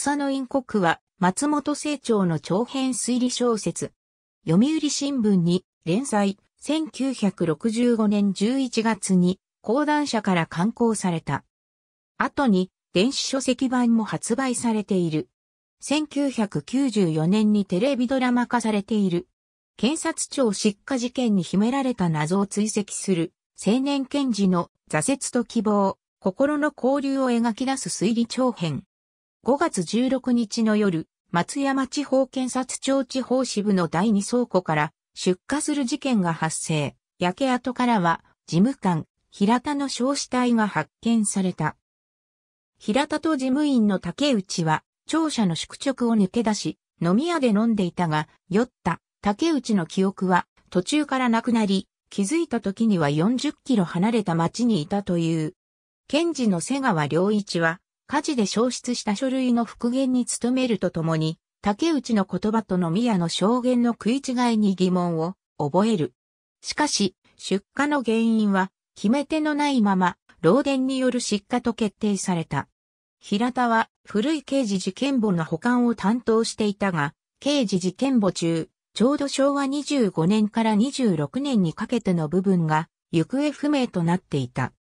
草の陰国は、松本清張の長編推理小説。読売新聞に連載、1965年11月に、講談社から刊行された。後に、電子書籍版も発売されている。1994年にテレビドラマ化されている。検察庁失火事件に秘められた謎を追跡する、青年検事の挫折と希望、心の交流を描き出す推理長編。5月16日の夜、松山地方検察庁地方支部の第二倉庫から出火する事件が発生。焼け跡からは事務官、平田の焼死体が発見された。平田と事務員の竹内は庁舎の宿直を抜け出し、飲み屋で飲んでいたが、酔った竹内の記憶は途中からなくなり、気づいた時には40キロ離れた町にいたという。検事の瀬川良一は火事で消失した書類の復元に努めるとともに、竹内の言葉との宮の証言の食い違いに疑問を覚える。しかし、出火の原因は、決め手のないまま、漏電による失火と決定された。平田は、古い刑事事件簿の保管を担当していたが、刑事事件簿中、ちょうど昭和25年から26年にかけての部分が、行方不明となっていた。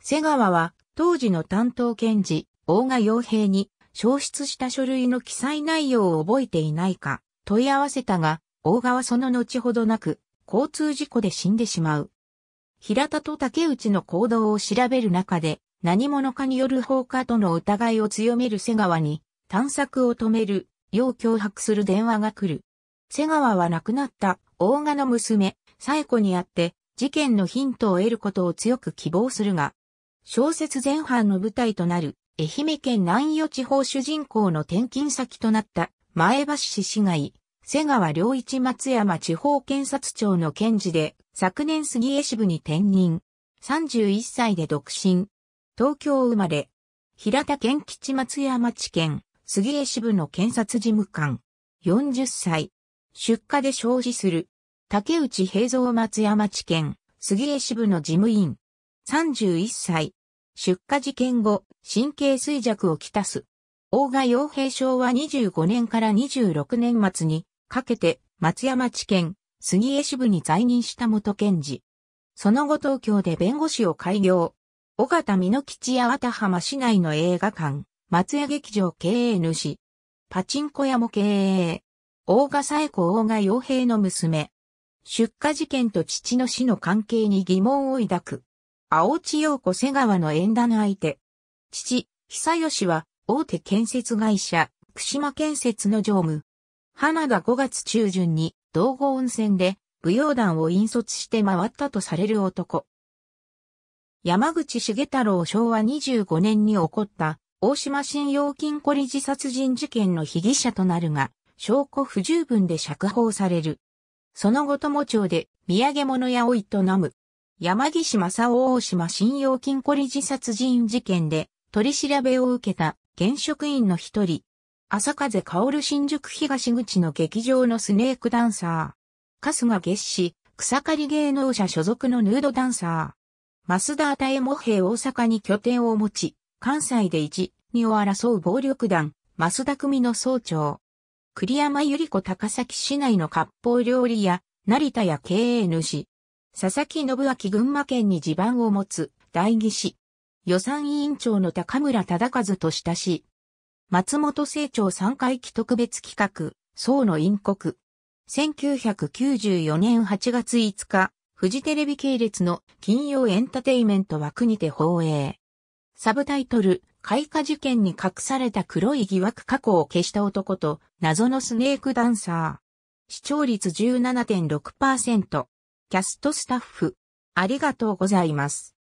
瀬川は、当時の担当検事、大賀洋平に消失した書類の記載内容を覚えていないか問い合わせたが、大賀はその後ほどなく、交通事故で死んでしまう。平田と竹内の行動を調べる中で、何者かによる放火との疑いを強める瀬川に、探索を止める、よう脅迫する電話が来る。瀬川は亡くなった大賀の娘、冴子に会って、事件のヒントを得ることを強く希望するが、小説前半の舞台となる愛媛県南予地方主人公の転勤先となった前橋市市街、瀬川良一松山地方検察庁の検事で昨年杉江支部に転任。31歳で独身。東京生まれ。平田県吉松山地検、杉江支部の検察事務官。40歳。出荷で生じする。竹内平蔵松山地検、杉江支部の事務員。31歳。出火事件後、神経衰弱をきたす。大賀洋平昭和25年から26年末にかけて松山地検杉江支部に在任した元検事。その後東京で弁護士を開業。尾形美乃吉や渡浜市内の映画館、松屋劇場経営主。パチンコ屋も経営。大賀佐子大賀洋平の娘。出火事件と父の死の関係に疑問を抱く。青地陽子瀬川の縁談相手。父、久吉は、大手建設会社、福島建設の常務。花田5月中旬に、道後温泉で、舞踊団を引率して回ったとされる男。山口茂太郎昭和25年に起こった、大島信用金庫理自殺人事件の被疑者となるが、証拠不十分で釈放される。その後友町で、土産物屋を営む。山岸正夫大島信用金庫理事殺人事件で取り調べを受けた現職員の一人、朝風薫新宿東口の劇場のスネークダンサー、春日月氏、草刈芸能者所属のヌードダンサー、増田与えも平大阪に拠点を持ち、関西で1、2を争う暴力団、増田組の総長、栗山百合子高崎市内の割烹料理屋、成田屋経営主、佐々木信明群馬県に地盤を持つ代議士。予算委員長の高村忠和と親し。松本清張三回帰特別企画、宋の陰国。1994年8月5日、フジテレビ系列の金曜エンタテイメント枠にて放映。サブタイトル、開花事件に隠された黒い疑惑過去を消した男と謎のスネークダンサー。視聴率17.6%。キャストスタッフ、ありがとうございます。